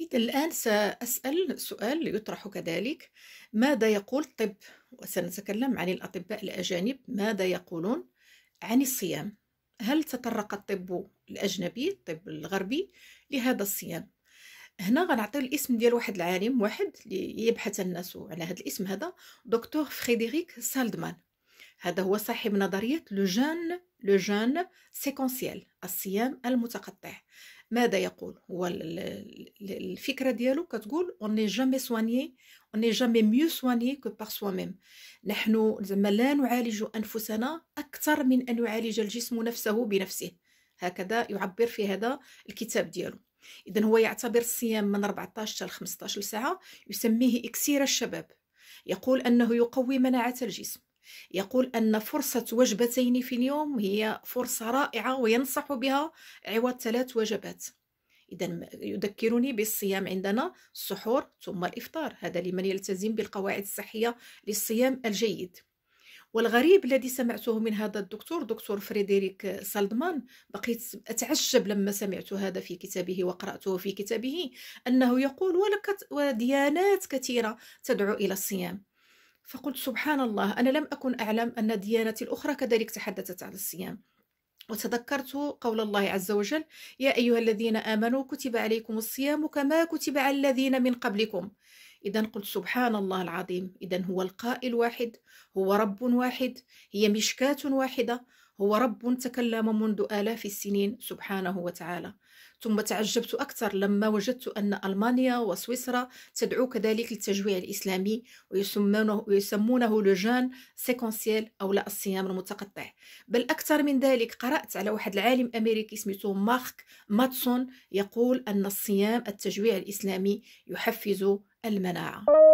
إذا الآن سأسأل سؤال يطرح كذلك ماذا يقول الطب وسنتكلم عن الأطباء الأجانب ماذا يقولون عن الصيام هل تطرق الطب الأجنبي الطب الغربي لهذا الصيام هنا غنعطيو الاسم ديال واحد العالم واحد اللي يبحث الناس على هذا الاسم هذا دكتور فريدريك سالدمان هذا هو صاحب نظرية لو جون لو جون سيكونسيال الصيام المتقطع ماذا يقول هو الفكره ديالو كتقول اوني جامي سواني اوني جامي ميو سواني كو باغ سوا ميم نحن زعما لا نعالج انفسنا اكثر من ان يعالج الجسم نفسه بنفسه هكذا يعبر في هذا الكتاب ديالو اذا هو يعتبر الصيام من 14 حتى 15 ساعه يسميه اكسير الشباب يقول انه يقوي مناعه الجسم يقول أن فرصة وجبتين في اليوم هي فرصة رائعة وينصح بها عوض ثلاث وجبات إذا يذكرني بالصيام عندنا السحور ثم الإفطار هذا لمن يلتزم بالقواعد الصحية للصيام الجيد والغريب الذي سمعته من هذا الدكتور دكتور فريدريك سالدمان بقيت أتعجب لما سمعت هذا في كتابه وقرأته في كتابه أنه يقول ولك وديانات كثيرة تدعو إلى الصيام فقلت سبحان الله أنا لم أكن أعلم أن ديانتي الأخرى كذلك تحدثت عن الصيام وتذكرت قول الله عز وجل يا أيها الذين آمنوا كتب عليكم الصيام كما كتب على الذين من قبلكم إذا قلت سبحان الله العظيم إذا هو القائل واحد هو رب واحد هي مشكاة واحدة هو رب تكلم منذ آلاف السنين سبحانه وتعالى ثم تعجبت أكثر لما وجدت أن ألمانيا وسويسرا تدعو كذلك للتجويع الإسلامي ويسمونه, ويسمونه لجان سيكونسيال أو لا الصيام المتقطع بل أكثر من ذلك قرأت على واحد العالم أمريكي اسمه مارك ماتسون يقول أن الصيام التجويع الإسلامي يحفز المناعة